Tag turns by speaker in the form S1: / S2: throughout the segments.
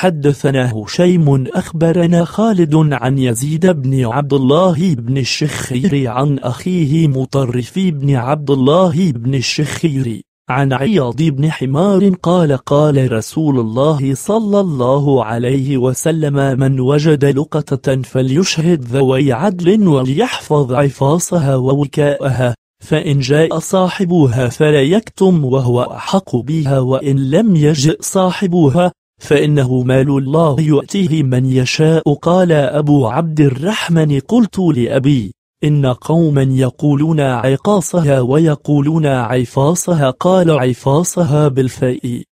S1: حدثنا هشيم أخبرنا خالد عن يزيد بن عبد الله بن الشخير عن أخيه مطرف بن عبد الله بن الشخير عن عياض بن حمار قال قال رسول الله صلى الله عليه وسلم من وجد لقطة فليشهد ذوي عدل وليحفظ عفاصها ووكاءها فإن جاء صاحبها فلا يكتم وهو أحق بها وإن لم يجئ صاحبها فإنه مال الله يؤتيه من يشاء قال أبو عبد الرحمن قلت لأبي إن قوما يقولون عقاصها ويقولون عفاصها قال عفاصها بالفاء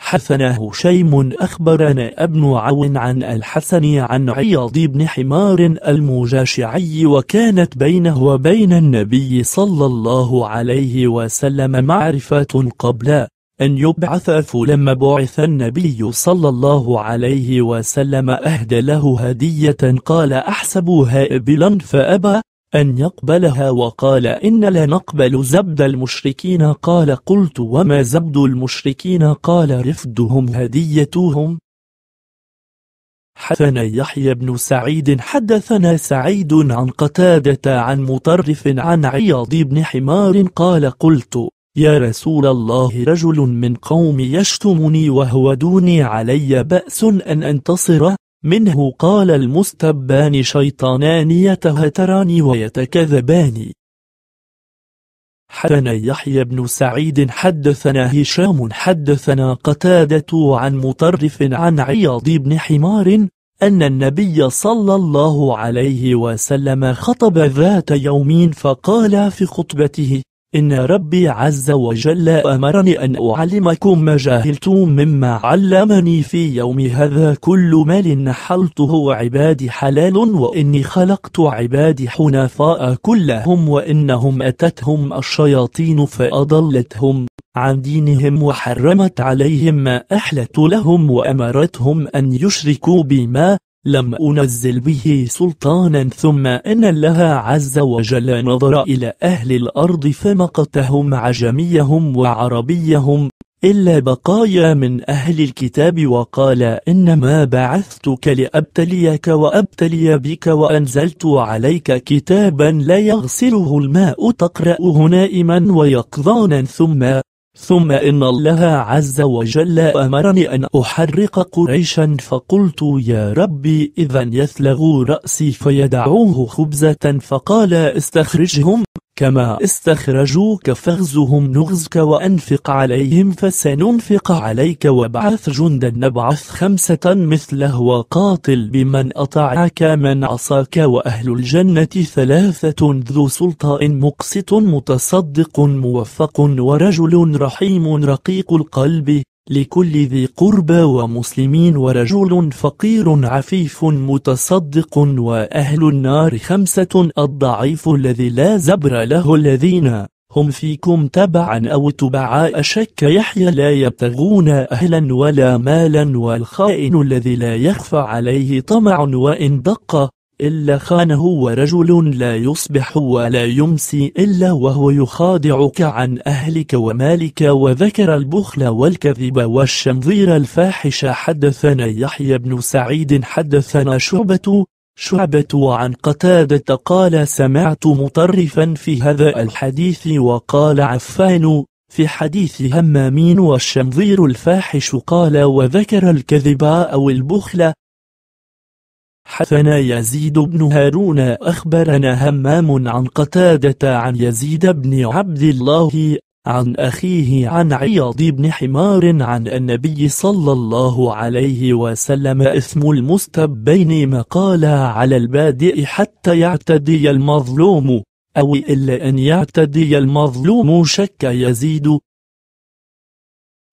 S1: حثنا هشيم أخبرنا ابن عون عن الحسن عن عياض بن حمار المجاشعي وكانت بينه وبين النبي صلى الله عليه وسلم معرفة قبل أن يبعث فلما بعث النبي صلى الله عليه وسلم أهدى له هدية قال أحسبها إبلا فأبى أن يقبلها وقال إن لا نقبل زبد المشركين قال قلت وما زبد المشركين قال رفدهم هديتهم حدثنا يحيى بن سعيد حدثنا سعيد عن قتادة عن مطرف عن عياض بن حمار قال قلت يا رسول الله رجل من قومي يشتمني وهو دوني علي بأس أن أنتصر منه قال المستبان شيطانان يتهتران ويتكذبان حدثنا يحيى بن سعيد حدثنا هشام حدثنا قتادة عن مطرف عن عياض بن حمار أن النبي صلى الله عليه وسلم خطب ذات يومين فقال في خطبته إن ربي عز وجل أمرني أن أعلمكم ما جاهلتم مما علمني في يوم هذا كل مال نحلته عبادي حلال وإني خلقت عبادي حنفاء كلهم وإنهم أتتهم الشياطين فأضلتهم عن دينهم وحرمت عليهم ما أحلت لهم وأمرتهم أن يشركوا بما لم أنزل به سلطانا ثم أن الله عز وجل نظر إلى أهل الأرض فمقتهم عجميهم وعربيهم إلا بقايا من أهل الكتاب وقال إنما بعثتك لأبتليك وأبتلي بك وأنزلت عليك كتابا لا يغسله الماء تقرأه نائما ويقظانا ثم ثم إن الله عز وجل أمرني أن أحرق قريشا فقلت يا ربي إذا يثلغوا رأسي فيدعوه خبزة فقال استخرجهم كما استخرجوك فاغزهم نغزك وأنفق عليهم فسننفق عليك وابعث جندا نبعث خمسة مثله وقاتل بمن أطاعك من عصاك وأهل الجنة ثلاثة ذو سلطة مقسط متصدق موفق ورجل رحيم رقيق القلب لكل ذي قربى ومسلمين ورجل فقير عفيف متصدق وأهل النار خمسة الضعيف الذي لا زبر له الذين هم فيكم تبعا أو تبعاء شك يحيى لا يبتغون أهلا ولا مالا والخائن الذي لا يخفى عليه طمع وإن دق إلا خانه ورجل لا يصبح ولا يمسي إلا وهو يخادعك عن أهلك ومالك وذكر البخل والكذب والشنظير الفاحش حدثنا يحيى بن سعيد حدثنا شعبة شعبة عن قتادة قال سمعت مطرفا في هذا الحديث وقال عفان في حديث همامين والشنظير الفاحش قال وذكر الكذب أو البخل حثنا يزيد بن هارون أخبرنا همام عن قتادة عن يزيد بن عبد الله عن أخيه عن عياض بن حمار عن النبي صلى الله عليه وسلم إثم المستبين قال على البادئ حتى يعتدي المظلوم أو إلا أن يعتدي المظلوم شك يزيد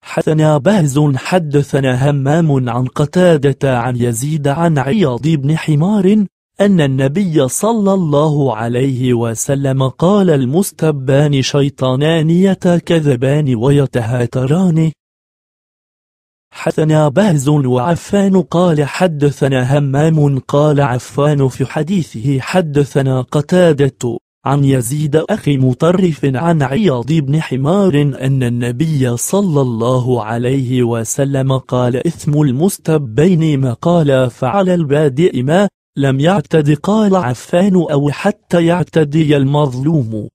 S1: حدثنا بهز حدثنا همام عن قتادة عن يزيد عن عياض بن حمار أن النبي صلى الله عليه وسلم قال المستبان شيطانان يتكذبان ويتهاتران حدثنا بهز وعفان قال حدثنا همام قال عفان في حديثه حدثنا قتادة عن يزيد أخي مطرف عن عياض بن حمار أن النبي صلى الله عليه وسلم قال إثم المستبين ما قال فعلى البادئ ما لم يعتد قال عفان أو حتى يعتدي المظلوم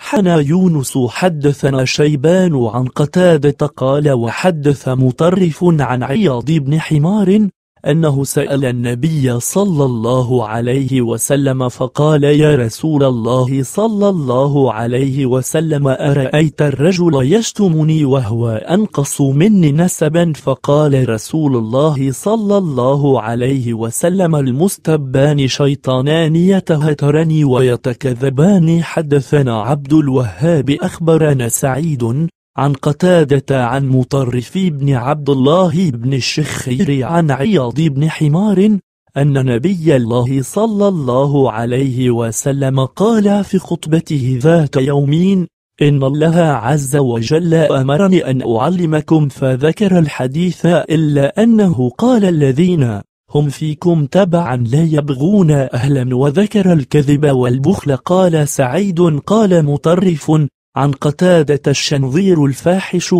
S1: حنا يونس حدثنا شيبان عن قتادة قال وحدث مطرف عن عياض بن حمار أنه سأل النبي صلى الله عليه وسلم فقال يا رسول الله صلى الله عليه وسلم أرأيت الرجل يشتمني وهو أنقص مني نسبا فقال رسول الله صلى الله عليه وسلم المستبان شيطانان يتهترني ويتكذبان حدثنا عبد الوهاب أخبرنا سعيد عن قتادة عن مطرف بن عبد الله بن الشخير عن عياض بن حمار أن نبي الله صلى الله عليه وسلم قال في خطبته ذات يومين إن الله عز وجل أمرني أن أعلمكم فذكر الحديث إلا أنه قال الذين هم فيكم تبعا لا يبغون أهلا وذكر الكذب والبخل قال سعيد قال مطرف عن قتادة الشنظير الفاحش